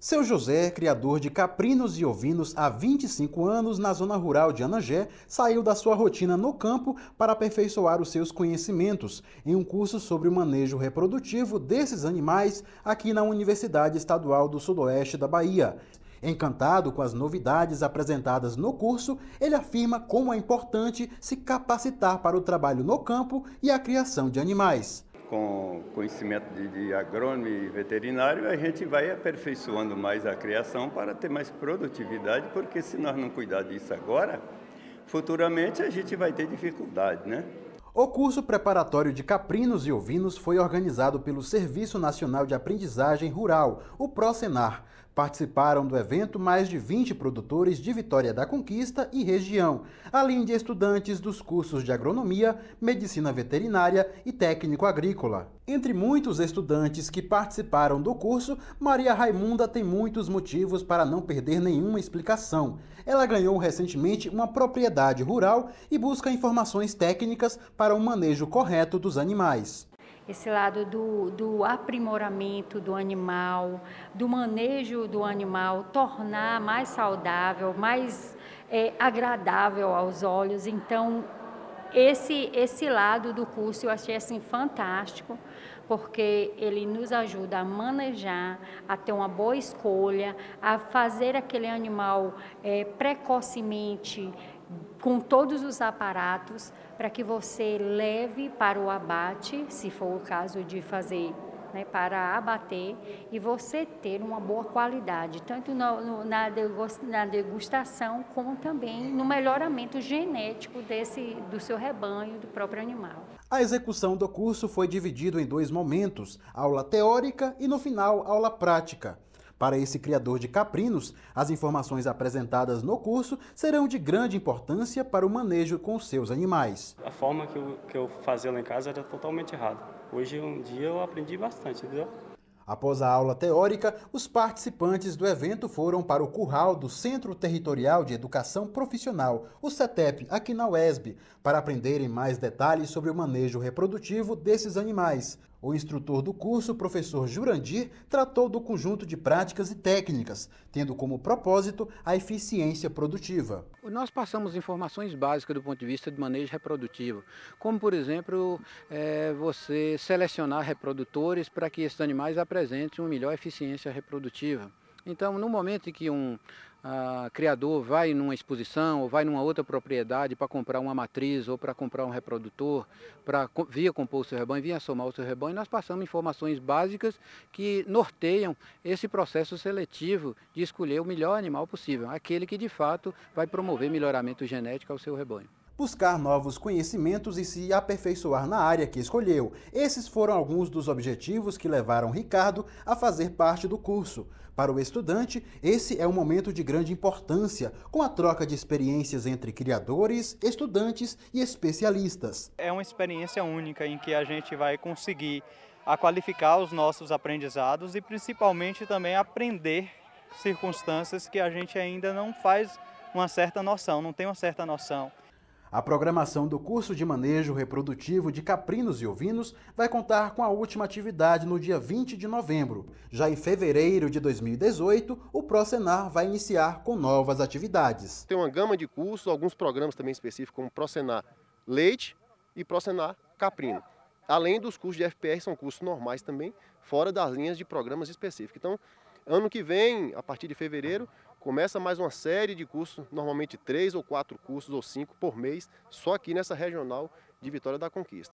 Seu José, criador de caprinos e ovinos há 25 anos na zona rural de Anangé, saiu da sua rotina no campo para aperfeiçoar os seus conhecimentos em um curso sobre o manejo reprodutivo desses animais aqui na Universidade Estadual do Sudoeste da Bahia. Encantado com as novidades apresentadas no curso, ele afirma como é importante se capacitar para o trabalho no campo e a criação de animais com conhecimento de, de agrônomo e veterinário, a gente vai aperfeiçoando mais a criação para ter mais produtividade, porque se nós não cuidar disso agora, futuramente a gente vai ter dificuldade, né? O curso preparatório de caprinos e ovinos foi organizado pelo Serviço Nacional de Aprendizagem Rural, o Procenar, Participaram do evento mais de 20 produtores de Vitória da Conquista e região, além de estudantes dos cursos de agronomia, medicina veterinária e técnico agrícola. Entre muitos estudantes que participaram do curso, Maria Raimunda tem muitos motivos para não perder nenhuma explicação. Ela ganhou recentemente uma propriedade rural e busca informações técnicas para o manejo correto dos animais esse lado do, do aprimoramento do animal, do manejo do animal, tornar mais saudável, mais é, agradável aos olhos. Então, esse, esse lado do curso eu achei assim fantástico, porque ele nos ajuda a manejar, a ter uma boa escolha, a fazer aquele animal é, precocemente com todos os aparatos para que você leve para o abate, se for o caso de fazer né, para abater e você ter uma boa qualidade, tanto no, no, na degustação como também no melhoramento genético desse, do seu rebanho, do próprio animal. A execução do curso foi dividido em dois momentos, aula teórica e no final aula prática. Para esse criador de caprinos, as informações apresentadas no curso serão de grande importância para o manejo com seus animais. A forma que eu, que eu fazia lá em casa era totalmente errada. Hoje, um dia, eu aprendi bastante, entendeu? Após a aula teórica, os participantes do evento foram para o curral do Centro Territorial de Educação Profissional, o CETEP, aqui na UESB, para aprenderem mais detalhes sobre o manejo reprodutivo desses animais. O instrutor do curso, professor Jurandir, tratou do conjunto de práticas e técnicas, tendo como propósito a eficiência produtiva. Nós passamos informações básicas do ponto de vista de manejo reprodutivo, como, por exemplo, é, você selecionar reprodutores para que esses animais apresentem uma melhor eficiência reprodutiva. Então, no momento em que um o criador vai numa exposição ou vai numa outra propriedade para comprar uma matriz ou para comprar um reprodutor, para via compor o seu rebanho, via somar o seu rebanho, nós passamos informações básicas que norteiam esse processo seletivo de escolher o melhor animal possível, aquele que de fato vai promover melhoramento genético ao seu rebanho buscar novos conhecimentos e se aperfeiçoar na área que escolheu. Esses foram alguns dos objetivos que levaram Ricardo a fazer parte do curso. Para o estudante, esse é um momento de grande importância, com a troca de experiências entre criadores, estudantes e especialistas. É uma experiência única em que a gente vai conseguir a qualificar os nossos aprendizados e principalmente também aprender circunstâncias que a gente ainda não faz uma certa noção, não tem uma certa noção. A programação do curso de manejo reprodutivo de caprinos e ovinos vai contar com a última atividade no dia 20 de novembro. Já em fevereiro de 2018, o Procenar vai iniciar com novas atividades. Tem uma gama de cursos, alguns programas também específicos, como Procenar Leite e Procenar Caprino. Além dos cursos de FPR, são cursos normais também, fora das linhas de programas específicos. Então, Ano que vem, a partir de fevereiro, começa mais uma série de cursos, normalmente três ou quatro cursos ou cinco por mês, só aqui nessa regional de Vitória da Conquista.